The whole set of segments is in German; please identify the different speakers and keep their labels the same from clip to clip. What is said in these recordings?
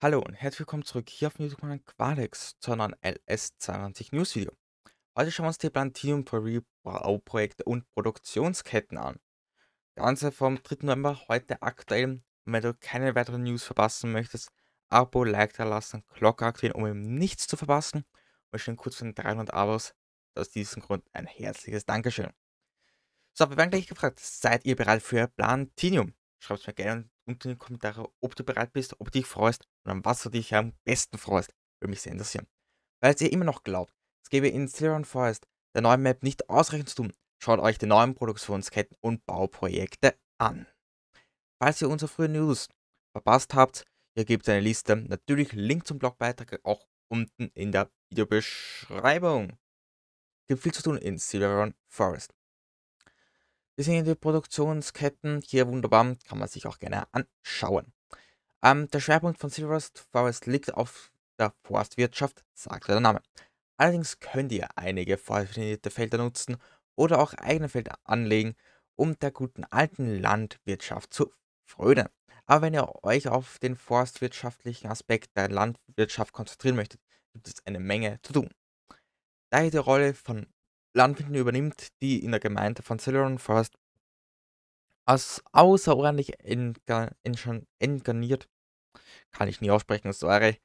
Speaker 1: Hallo und herzlich willkommen zurück hier auf dem youtube zu einem LS22 News Video. Heute schauen wir uns die Plantium für Bauprojekte und Produktionsketten an. Ganze vom 3. November heute aktuell. Und wenn du keine weiteren News verpassen möchtest, Abo, Like da lassen, Glocke aktivieren, um eben nichts zu verpassen. Und schön kurz für den 300 Abos. Aus diesem Grund ein herzliches Dankeschön. So, wir werden gleich gefragt, seid ihr bereit für Plantinium? Schreibt es mir gerne unten in den Kommentaren, ob du bereit bist, ob du dich freust und an was du dich am besten freust. Würde mich sehr interessieren. Falls ihr immer noch glaubt, es gebe in Silicon Forest der neuen Map nicht ausreichend zu tun, schaut euch die neuen Produktionsketten und Bauprojekte an. Falls ihr unsere frühen News verpasst habt, hier gibt es eine Liste. Natürlich Link zum Blogbeitrag auch unten in der Videobeschreibung. Es gibt viel zu tun in Silveron Forest. Wir sehen die Produktionsketten hier wunderbar, kann man sich auch gerne anschauen. Ähm, der Schwerpunkt von Silverest Forest liegt auf der Forstwirtschaft, sagt der Name. Allerdings könnt ihr einige vordefinierte Felder nutzen oder auch eigene Felder anlegen, um der guten alten Landwirtschaft zu frönen. Aber wenn ihr euch auf den forstwirtschaftlichen Aspekt der Landwirtschaft konzentrieren möchtet, gibt es eine Menge zu tun. Da ihr die Rolle von Landwirtin übernimmt die in der Gemeinde von Celeron Forest als außerordentlich enga engarniert, kann ich nie aussprechen, sorry,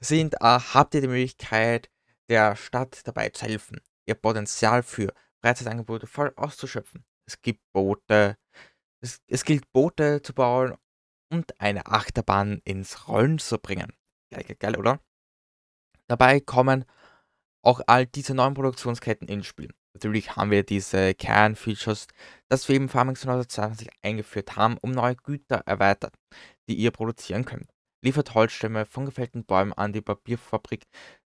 Speaker 1: sind, äh, habt ihr die Möglichkeit, der Stadt dabei zu helfen, ihr Potenzial für Freizeitangebote voll auszuschöpfen. Es gibt Boote, es, es gilt Boote zu bauen und eine Achterbahn ins Rollen zu bringen. Geil, geil, geil, oder? Dabei kommen auch all diese neuen Produktionsketten ins Spiel. Natürlich haben wir diese Kernfeatures, das wir eben Farming 2020 eingeführt haben, um neue Güter erweitert, die ihr produzieren könnt. Liefert Holzstämme von gefällten Bäumen an die Papierfabrik,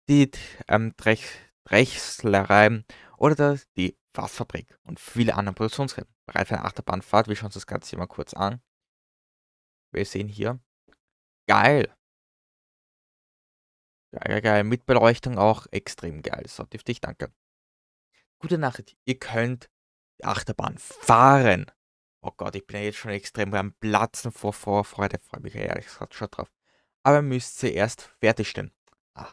Speaker 1: die ähm, Drech Drechslerei oder die Fassfabrik und viele andere Produktionsketten. Bereit für eine Achterbahnfahrt, wir schauen uns das Ganze hier mal kurz an. Wir sehen hier, geil, Geil, geil. Mit Beleuchtung auch extrem geil. So, dürfte danke. Gute Nachricht, ihr könnt die Achterbahn fahren. Oh Gott, ich bin ja jetzt schon extrem am Platzen vor Vorfreude. Freue mich ehrlich gesagt schon drauf. Aber müsst sie erst fertigstellen. Ah.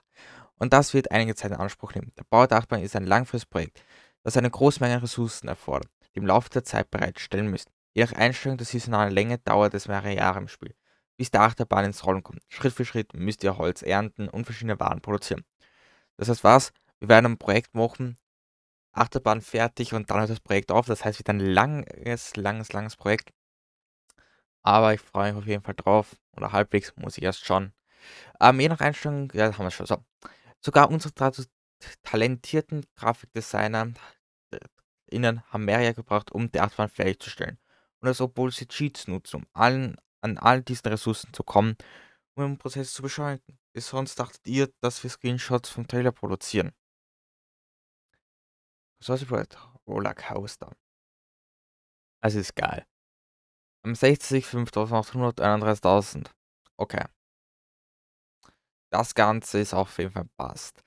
Speaker 1: Und das wird einige Zeit in Anspruch nehmen. Der Bau der Achterbahn ist ein langfristiges Projekt, das eine große Menge Ressourcen erfordert, die im Laufe der Zeit bereitstellen müsst. Je nach Einstellung der saisonalen Länge dauert es mehrere Jahre im Spiel bis der Achterbahn ins Rollen kommt. Schritt für Schritt müsst ihr Holz ernten und verschiedene Waren produzieren. Das heißt was? Wir werden ein Projekt machen, Achterbahn fertig und dann hört das Projekt auf. Das heißt, wieder ein langes, langes, langes Projekt. Aber ich freue mich auf jeden Fall drauf. Oder halbwegs muss ich erst schauen. Ähm, je nach Einstellung, ja, haben wir schon. So. Sogar unsere talentierten Grafikdesigner äh, innen haben mehrere gebracht, um die Achterbahn fertigzustellen. Und das, obwohl sie Cheats nutzen, um allen an all diesen Ressourcen zu kommen, um den Prozess zu beschleunigen. Bis sonst dachtet ihr, dass wir Screenshots vom Trailer produzieren. Was war überhaupt? Roller Coaster. Es ist geil. Am 60, 5.831.000. Okay. Das Ganze ist auf jeden Fall passt.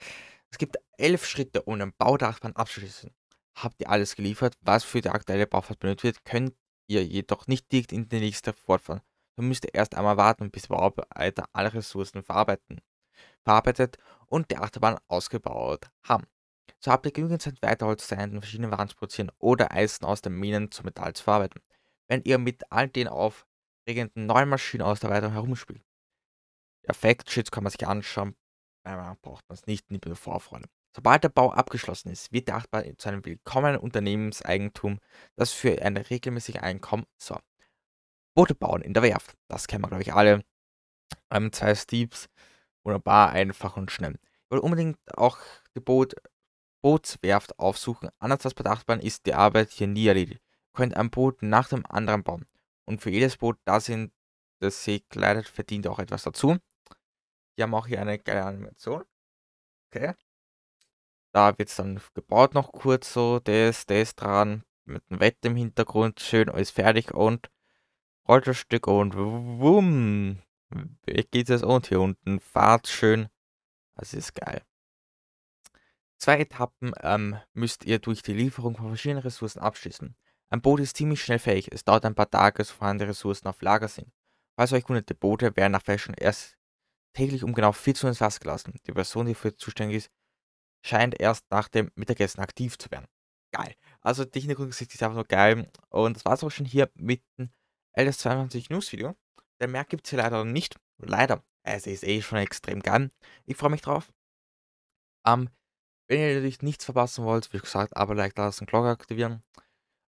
Speaker 1: Es gibt elf Schritte, um den Baudachplan abzuschließen. Habt ihr alles geliefert, was für die aktuelle Baufahrt benötigt wird, könnt ihr jedoch nicht direkt in die nächste fortfahren dann müsst ihr erst einmal warten, bis Bauarbeiter alle Ressourcen verarbeiten, verarbeitet und die Achterbahn ausgebaut haben. So habt ihr genügend Zeit, weiter Holz zu ernten, verschiedene Waren zu produzieren oder Eisen aus den Minen zu Metall zu verarbeiten, wenn ihr mit all den aufregenden neuen Maschinen aus der Erweiterung herumspielt. Ja, Fact Factsheets kann man sich anschauen, einmal braucht man es nicht, nicht nur Vorfreude. Sobald der Bau abgeschlossen ist, wird der Achterbahn zu einem willkommenen Unternehmenseigentum, das für ein regelmäßiges Einkommen sorgt. Boote bauen in der Werft. Das kennen wir, glaube ich, alle. Ähm, zwei Steeps, wunderbar, einfach und schnell. Ich wollte unbedingt auch die Boot, Bootswerft aufsuchen. Anders als bedacht man ist die Arbeit hier nie erledigt. Ihr könnt ein Boot nach dem anderen bauen. Und für jedes Boot, das in der See gleitet, verdient auch etwas dazu. Wir haben auch hier eine geile Animation. Okay. Da wird es dann gebaut noch kurz so, das, das dran, mit dem Wetter im Hintergrund, schön alles fertig und rollt das Stück und wumm, geht es und hier unten fahrt schön. Das ist geil. Zwei Etappen ähm, müsst ihr durch die Lieferung von verschiedenen Ressourcen abschließen. Ein Boot ist ziemlich schnell fähig, es dauert ein paar Tage, so vorhandene Ressourcen auf Lager sind. Falls euch hunderte Boote werden nach Fashion erst täglich um genau 14 Uhr ins Last gelassen. Die Person, die dafür zuständig ist, scheint erst nach dem Mittagessen aktiv zu werden. Geil. Also die Hintergrundgeschichte ist einfach nur geil. Und das war es auch schon hier mitten LS22 News-Video. Der mehr gibt es hier leider nicht. Leider. Es ist eh schon extrem geil. Ich freue mich drauf. Ähm, wenn ihr natürlich nichts verpassen wollt, wie gesagt, aber Like da und Glocke aktivieren.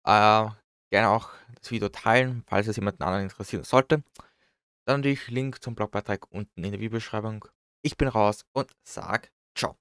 Speaker 1: Äh, gerne auch das Video teilen, falls es jemanden anderen interessieren sollte. Dann natürlich Link zum Blogbeitrag unten in der Videobeschreibung. Ich bin raus und sag ciao.